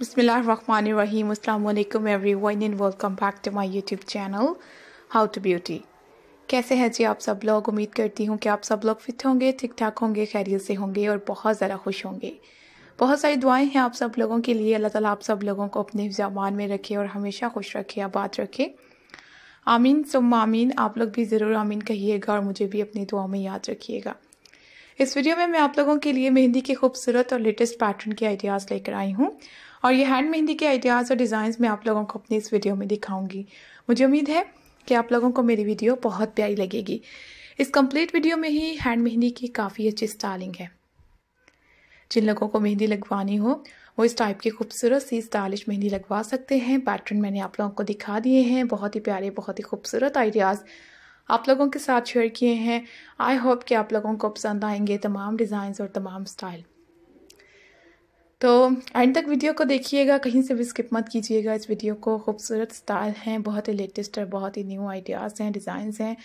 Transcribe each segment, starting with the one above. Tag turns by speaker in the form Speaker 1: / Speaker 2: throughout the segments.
Speaker 1: Bismillahirrahmanirrahim. Assalamu everyone and welcome back to my YouTube channel how to beauty कैसे हैं जी आप सब लोग उम्मीद करती हूँ कि आप सब लोग फिट होंगे ठीक ठाक होंगे खैरियत से होंगे और बहुत ज़्यादा खुश होंगे बहुत सारी दुआएं हैं आप सब लोगों के लिए अल्लाह ताला आप सब लोगों को अपने जबान में रखे और हमेशा खुश रखे आबाद रखे आमीन सुम आमीन आप लोग भी ज़रूर आमीन कहिएगा और मुझे भी अपनी दुआ में याद रखिएगा इस वीडियो में मैं आप लोगों के लिए मेहंदी के खूबसूरत और लेटेस्ट पैटर्न के आइडियाज़ लेकर आई हूँ और ये हैंड मेहंदी के आइडियाज़ और डिज़ाइंस मैं आप लोगों को अपनी इस वीडियो में दिखाऊंगी मुझे उम्मीद है कि आप लोगों को मेरी वीडियो बहुत प्यारी लगेगी इस कंप्लीट वीडियो में ही हैंड मेहंदी की काफ़ी अच्छी स्टाइलिंग है जिन लोगों को मेहंदी लगवानी हो वो इस टाइप की खूबसूरत सी स्टाइलिश मेहंदी लगवा सकते हैं पैटर्न मैंने आप लोगों को दिखा दिए हैं बहुत ही प्यारे बहुत ही खूबसूरत आइडियाज़ आप लोगों के साथ शेयर किए हैं आई होप कि आप लोगों को पसंद आएंगे तमाम डिज़ाइंस और तमाम स्टाइल तो एंड तक वीडियो को देखिएगा कहीं से भी स्किप मत कीजिएगा इस वीडियो को खूबसूरत स्टाइल हैं बहुत ही लेटेस्ट और बहुत ही न्यू आइडियाज़ हैं डिज़ाइंस हैं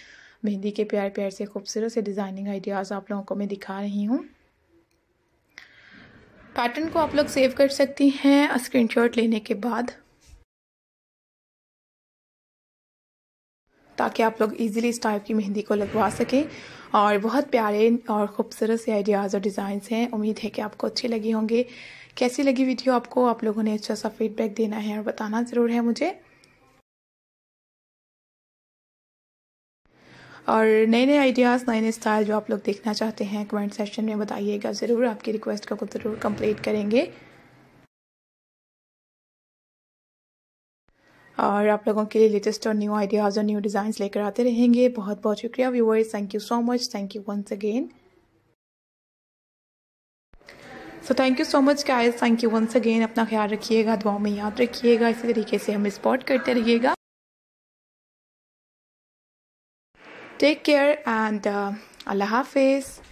Speaker 1: मेहंदी के प्यार प्यार से खूबसूरत से डिज़ाइनिंग आइडियाज़ आप लोगों को मैं दिखा रही हूँ पैटर्न को आप लोग सेव कर सकती हैं स्क्रीनशॉट लेने के बाद ताकि आप लोग इजीली इस टाइप की मेहंदी को लगवा सकें और बहुत प्यारे और ख़ूबसूरत से आइडियाज़ और डिज़ाइंस हैं उम्मीद है कि आपको अच्छे लगे होंगे कैसी लगी वीडियो आपको आप लोगों ने अच्छा सा फीडबैक देना है और बताना ज़रूर है मुझे और नए नए आइडियाज़ नए नए स्टाइल जो आप लोग देखना चाहते हैं कमेंट सेशन में बताइएगा ज़रूर आपकी रिक्वेस्ट को ज़रूर कंप्लीट करेंगे और आप लोगों के लिए लेटेस्ट और न्यू आइडियाज़ और न्यू डिज़ाइंस लेकर आते रहेंगे बहुत बहुत शुक्रिया viewers thank you so much thank you once again so thank you so much guys thank you once again अपना ख्याल रखिएगा दुआओं में याद रखिएगा इसी तरीके से हमें सपोर्ट करते रहिएगा टेक केयर एंड अल्लाह हाफिज़